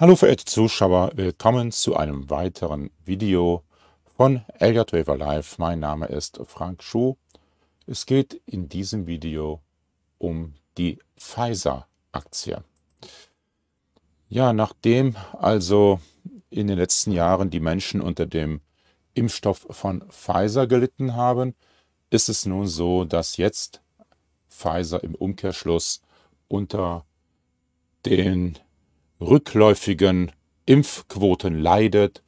Hallo verehrte Zuschauer, willkommen zu einem weiteren Video von Elliot Waver Live. Mein Name ist Frank Schuh. Es geht in diesem Video um die Pfizer-Aktie. Ja, nachdem also in den letzten Jahren die Menschen unter dem Impfstoff von Pfizer gelitten haben, ist es nun so, dass jetzt Pfizer im Umkehrschluss unter den rückläufigen Impfquoten leidet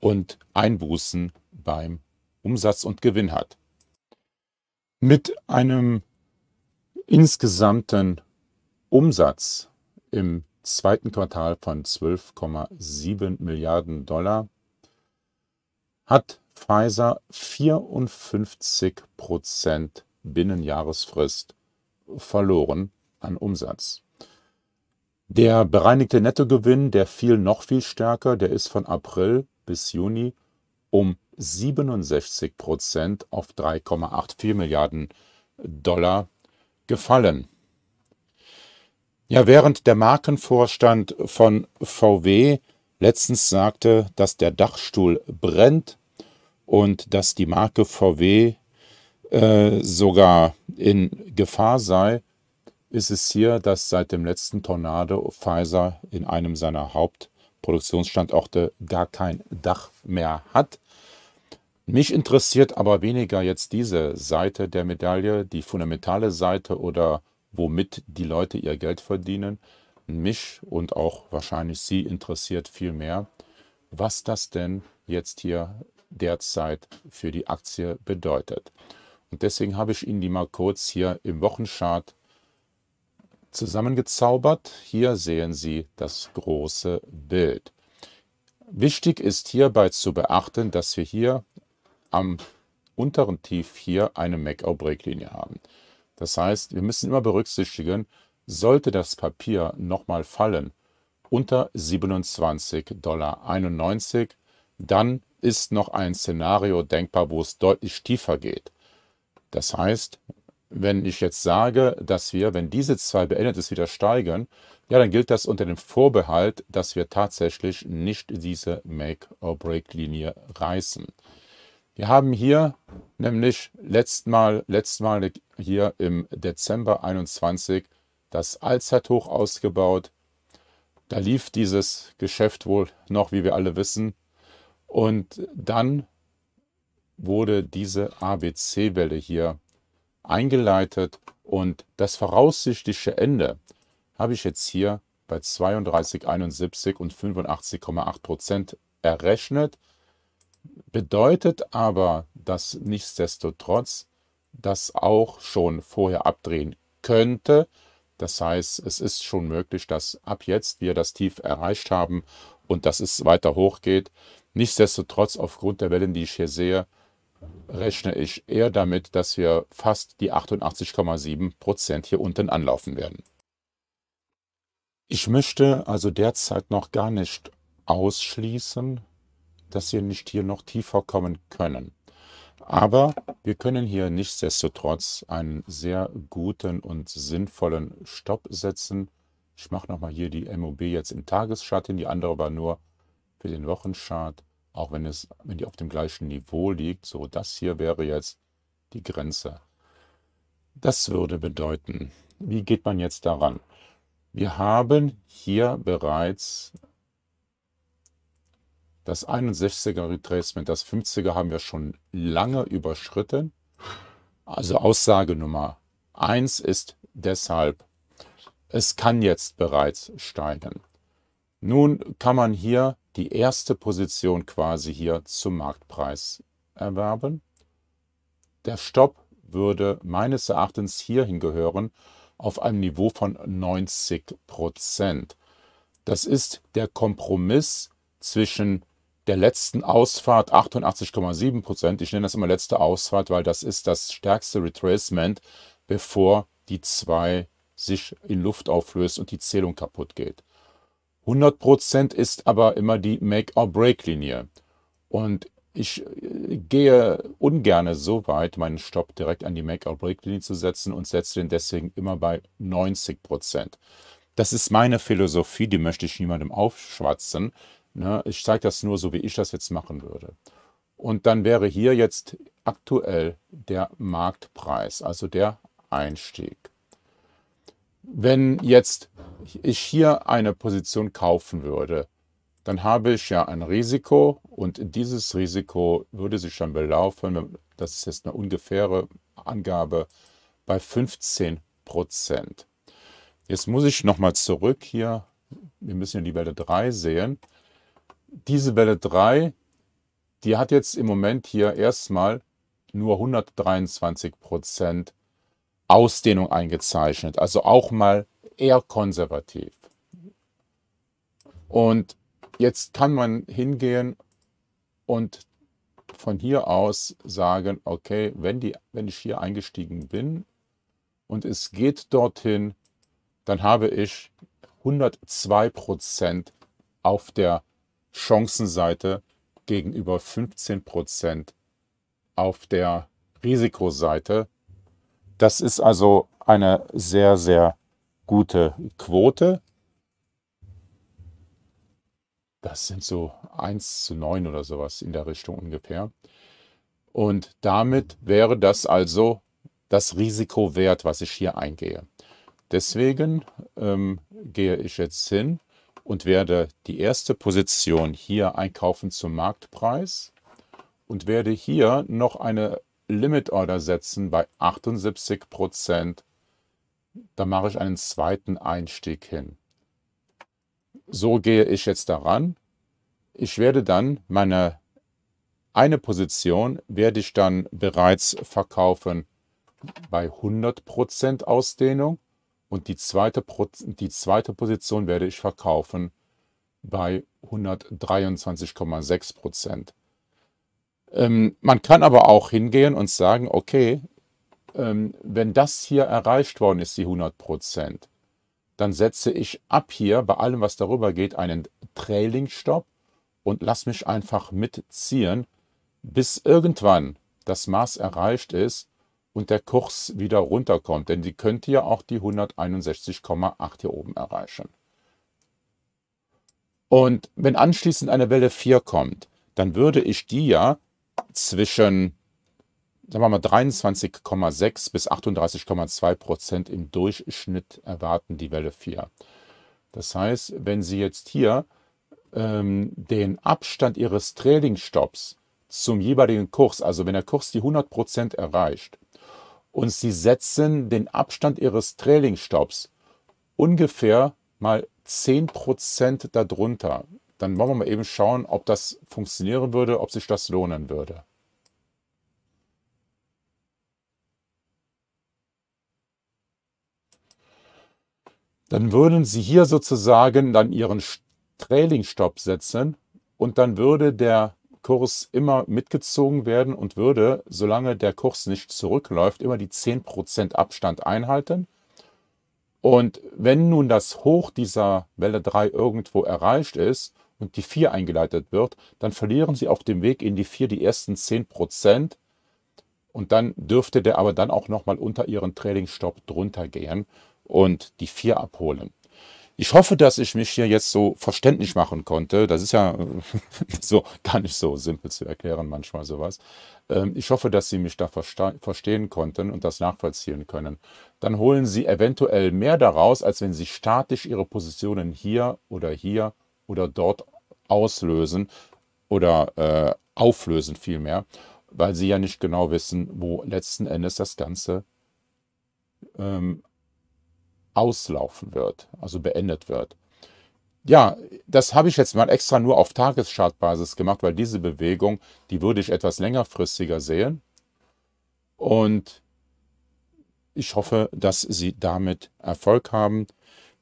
und Einbußen beim Umsatz und Gewinn hat. Mit einem insgesamten Umsatz im zweiten Quartal von 12,7 Milliarden Dollar hat Pfizer 54 Prozent Binnenjahresfrist verloren an Umsatz. Der bereinigte Nettogewinn, der fiel noch viel stärker, der ist von April bis Juni um 67 Prozent auf 3,84 Milliarden Dollar gefallen. Ja, während der Markenvorstand von VW letztens sagte, dass der Dachstuhl brennt und dass die Marke VW äh, sogar in Gefahr sei, ist es hier, dass seit dem letzten Tornado Pfizer in einem seiner Hauptproduktionsstandorte gar kein Dach mehr hat. Mich interessiert aber weniger jetzt diese Seite der Medaille, die fundamentale Seite oder womit die Leute ihr Geld verdienen. Mich und auch wahrscheinlich Sie interessiert viel mehr, was das denn jetzt hier derzeit für die Aktie bedeutet. Und deswegen habe ich Ihnen die mal kurz hier im Wochenchart zusammengezaubert. Hier sehen Sie das große Bild. Wichtig ist hierbei zu beachten, dass wir hier am unteren Tief hier eine Make-or-Break-Linie haben. Das heißt, wir müssen immer berücksichtigen, sollte das Papier nochmal fallen unter 27,91 Dollar, dann ist noch ein Szenario denkbar, wo es deutlich tiefer geht. Das heißt, wenn ich jetzt sage, dass wir, wenn diese zwei beendet ist, wieder steigern, ja, dann gilt das unter dem Vorbehalt, dass wir tatsächlich nicht diese Make-or-Break-Linie reißen. Wir haben hier nämlich letztmal, letztmal hier im Dezember 21 das Allzeithoch ausgebaut. Da lief dieses Geschäft wohl noch, wie wir alle wissen. Und dann wurde diese ABC-Welle hier eingeleitet und das voraussichtliche Ende habe ich jetzt hier bei 32,71 und 85,8 Prozent errechnet. Bedeutet aber, dass nichtsdestotrotz das auch schon vorher abdrehen könnte. Das heißt, es ist schon möglich, dass ab jetzt wir das Tief erreicht haben und dass es weiter hochgeht. Nichtsdestotrotz, aufgrund der Wellen, die ich hier sehe, rechne ich eher damit, dass wir fast die 88,7 Prozent hier unten anlaufen werden. Ich möchte also derzeit noch gar nicht ausschließen, dass wir nicht hier noch tiefer kommen können. Aber wir können hier nichtsdestotrotz einen sehr guten und sinnvollen Stopp setzen. Ich mache nochmal hier die MOB jetzt im Tageschart hin, die andere war nur für den Wochenchart auch wenn, es, wenn die auf dem gleichen Niveau liegt, so das hier wäre jetzt die Grenze. Das würde bedeuten, wie geht man jetzt daran? Wir haben hier bereits das 61er Retracement, das 50er haben wir schon lange überschritten. Also Aussage Nummer 1 ist deshalb, es kann jetzt bereits steigen. Nun kann man hier die erste Position quasi hier zum Marktpreis erwerben. Der Stopp würde meines Erachtens hierhin gehören auf einem Niveau von 90 Prozent. Das ist der Kompromiss zwischen der letzten Ausfahrt 88,7 Prozent. Ich nenne das immer letzte Ausfahrt, weil das ist das stärkste Retracement, bevor die 2 sich in Luft auflöst und die Zählung kaputt geht. 100% ist aber immer die Make-or-Break-Linie. Und ich äh, gehe ungern so weit, meinen Stopp direkt an die Make-or-Break-Linie zu setzen und setze den deswegen immer bei 90%. Das ist meine Philosophie, die möchte ich niemandem aufschwatzen. Ne? Ich zeige das nur so, wie ich das jetzt machen würde. Und dann wäre hier jetzt aktuell der Marktpreis, also der Einstieg. Wenn jetzt ich hier eine Position kaufen würde, dann habe ich ja ein Risiko und dieses Risiko würde sich dann belaufen, das ist jetzt eine ungefähre Angabe, bei 15 Prozent. Jetzt muss ich nochmal zurück hier, wir müssen ja die Welle 3 sehen. Diese Welle 3, die hat jetzt im Moment hier erstmal nur 123 Prozent Ausdehnung eingezeichnet. Also auch mal eher konservativ. Und jetzt kann man hingehen und von hier aus sagen, okay, wenn, die, wenn ich hier eingestiegen bin und es geht dorthin, dann habe ich 102 Prozent auf der Chancenseite gegenüber 15 Prozent auf der Risikoseite. Das ist also eine sehr, sehr gute Quote. Das sind so 1 zu 9 oder sowas in der Richtung ungefähr. Und damit wäre das also das Risiko wert, was ich hier eingehe. Deswegen ähm, gehe ich jetzt hin und werde die erste Position hier einkaufen zum Marktpreis und werde hier noch eine Limit Order setzen bei 78% Prozent da mache ich einen zweiten Einstieg hin. So gehe ich jetzt daran. Ich werde dann meine eine Position werde ich dann bereits verkaufen bei 100% Ausdehnung und die zweite, die zweite Position werde ich verkaufen bei 123,6%. Ähm, man kann aber auch hingehen und sagen, okay, ähm, wenn das hier erreicht worden ist, die 100 dann setze ich ab hier bei allem, was darüber geht, einen Trailing-Stop und lass mich einfach mitziehen, bis irgendwann das Maß erreicht ist und der Kurs wieder runterkommt. Denn die könnte ja auch die 161,8 hier oben erreichen. Und wenn anschließend eine Welle 4 kommt, dann würde ich die ja zwischen sagen wir mal 23,6 bis 38,2 Prozent im Durchschnitt erwarten die Welle 4. Das heißt, wenn Sie jetzt hier ähm, den Abstand Ihres Trading-Stops zum jeweiligen Kurs, also wenn der Kurs die 100 Prozent erreicht, und Sie setzen den Abstand Ihres Trailing-Stops ungefähr mal 10 Prozent darunter, dann wollen wir mal eben schauen, ob das funktionieren würde, ob sich das lohnen würde. dann würden sie hier sozusagen dann ihren Trailing-Stop setzen und dann würde der Kurs immer mitgezogen werden und würde, solange der Kurs nicht zurückläuft, immer die 10% Abstand einhalten. Und wenn nun das Hoch dieser Welle 3 irgendwo erreicht ist und die 4 eingeleitet wird, dann verlieren sie auf dem Weg in die 4 die ersten 10%. Und dann dürfte der aber dann auch nochmal unter ihren Trailing-Stop drunter gehen und die vier abholen. Ich hoffe, dass ich mich hier jetzt so verständlich machen konnte. Das ist ja so gar nicht so simpel zu erklären, manchmal sowas. Ähm, ich hoffe, dass Sie mich da verstehen konnten und das nachvollziehen können. Dann holen Sie eventuell mehr daraus, als wenn Sie statisch Ihre Positionen hier oder hier oder dort auslösen oder äh, auflösen vielmehr, weil Sie ja nicht genau wissen, wo letzten Endes das Ganze ähm, auslaufen wird, also beendet wird. Ja, das habe ich jetzt mal extra nur auf Tageschartbasis gemacht, weil diese Bewegung, die würde ich etwas längerfristiger sehen. Und ich hoffe, dass Sie damit Erfolg haben.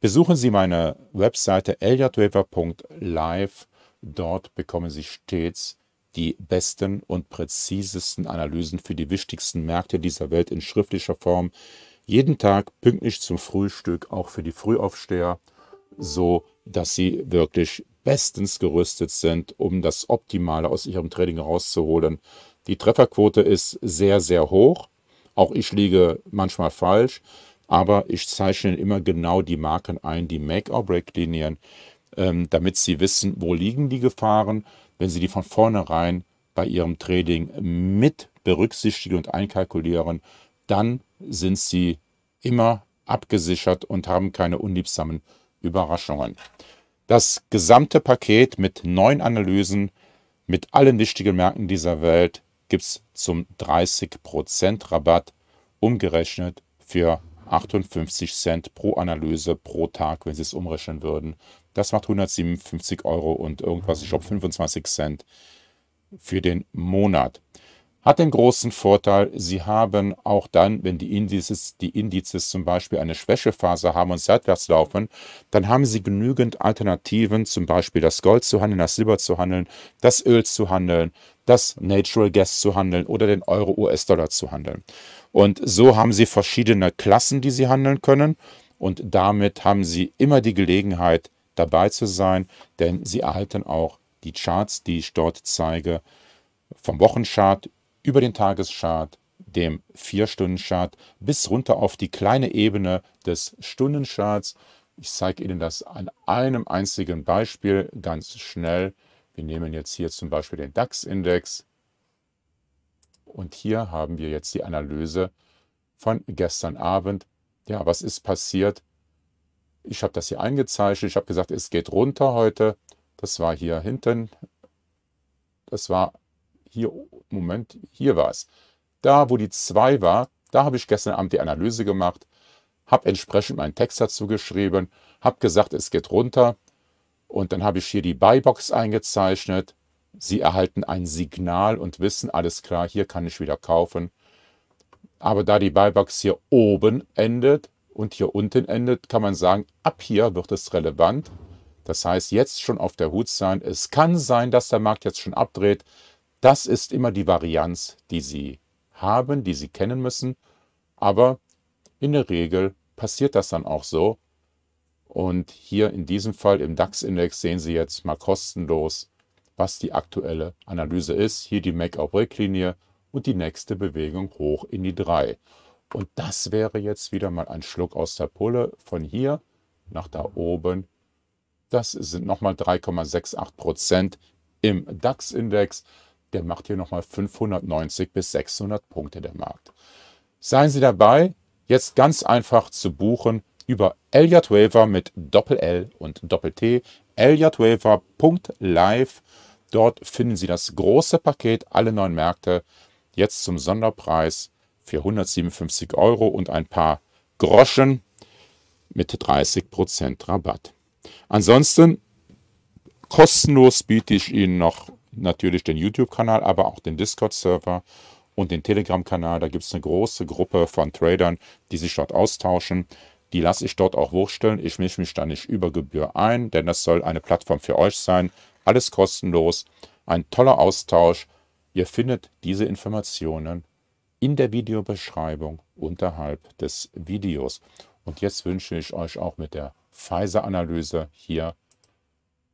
Besuchen Sie meine Webseite eliotweber.live. Dort bekommen Sie stets die besten und präzisesten Analysen für die wichtigsten Märkte dieser Welt in schriftlicher Form jeden Tag pünktlich zum Frühstück, auch für die Frühaufsteher, so dass sie wirklich bestens gerüstet sind, um das Optimale aus ihrem Training rauszuholen. Die Trefferquote ist sehr, sehr hoch. Auch ich liege manchmal falsch, aber ich zeichne immer genau die Marken ein, die Make-or-Break-Linien, ähm, damit sie wissen, wo liegen die Gefahren, wenn sie die von vornherein bei ihrem Trading mit berücksichtigen und einkalkulieren, dann sind sie immer abgesichert und haben keine unliebsamen Überraschungen. Das gesamte Paket mit neun Analysen, mit allen wichtigen Märkten dieser Welt, gibt es zum 30% Rabatt, umgerechnet für 58 Cent pro Analyse pro Tag, wenn Sie es umrechnen würden. Das macht 157 Euro und irgendwas, ich glaube 25 Cent für den Monat hat den großen Vorteil, sie haben auch dann, wenn die Indizes, die Indizes zum Beispiel eine Schwächephase haben und seitwärts laufen, dann haben sie genügend Alternativen, zum Beispiel das Gold zu handeln, das Silber zu handeln, das Öl zu handeln, das Natural Gas zu handeln oder den Euro-US-Dollar zu handeln. Und so haben sie verschiedene Klassen, die sie handeln können und damit haben sie immer die Gelegenheit, dabei zu sein, denn sie erhalten auch die Charts, die ich dort zeige, vom Wochenchart über den Tageschart, dem 4-Stunden-Chart bis runter auf die kleine Ebene des Stundencharts. Ich zeige Ihnen das an einem einzigen Beispiel ganz schnell. Wir nehmen jetzt hier zum Beispiel den DAX-Index und hier haben wir jetzt die Analyse von gestern Abend. Ja, was ist passiert? Ich habe das hier eingezeichnet. Ich habe gesagt, es geht runter heute. Das war hier hinten. Das war hier, Moment, hier war es. Da, wo die 2 war, da habe ich gestern Abend die Analyse gemacht, habe entsprechend meinen Text dazu geschrieben, habe gesagt, es geht runter und dann habe ich hier die Buybox eingezeichnet. Sie erhalten ein Signal und wissen, alles klar, hier kann ich wieder kaufen. Aber da die Buybox hier oben endet und hier unten endet, kann man sagen, ab hier wird es relevant. Das heißt, jetzt schon auf der Hut sein. Es kann sein, dass der Markt jetzt schon abdreht. Das ist immer die Varianz, die Sie haben, die Sie kennen müssen. Aber in der Regel passiert das dann auch so. Und hier in diesem Fall im DAX-Index sehen Sie jetzt mal kostenlos, was die aktuelle Analyse ist. Hier die Make-up-Break-Linie und die nächste Bewegung hoch in die 3. Und das wäre jetzt wieder mal ein Schluck aus der Pulle von hier nach da oben. Das sind nochmal 3,68 im DAX-Index der macht hier nochmal 590 bis 600 Punkte der Markt. Seien Sie dabei, jetzt ganz einfach zu buchen über Elliot Waver mit Doppel-L und Doppel-T, elliotwaver.live. Dort finden Sie das große Paket, alle neuen Märkte, jetzt zum Sonderpreis für 157 Euro und ein paar Groschen mit 30% Rabatt. Ansonsten kostenlos biete ich Ihnen noch natürlich den YouTube-Kanal, aber auch den Discord-Server und den Telegram-Kanal. Da gibt es eine große Gruppe von Tradern, die sich dort austauschen. Die lasse ich dort auch hochstellen. Ich mische mich da nicht über Gebühr ein, denn das soll eine Plattform für euch sein. Alles kostenlos. Ein toller Austausch. Ihr findet diese Informationen in der Videobeschreibung unterhalb des Videos. Und jetzt wünsche ich euch auch mit der Pfizer-Analyse hier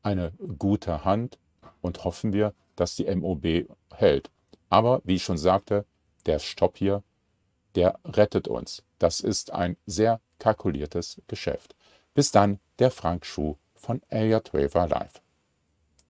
eine gute Hand und hoffen wir, dass die MOB hält. Aber wie ich schon sagte, der Stopp hier, der rettet uns. Das ist ein sehr kalkuliertes Geschäft. Bis dann, der Frank Schuh von Elliott Waver Live.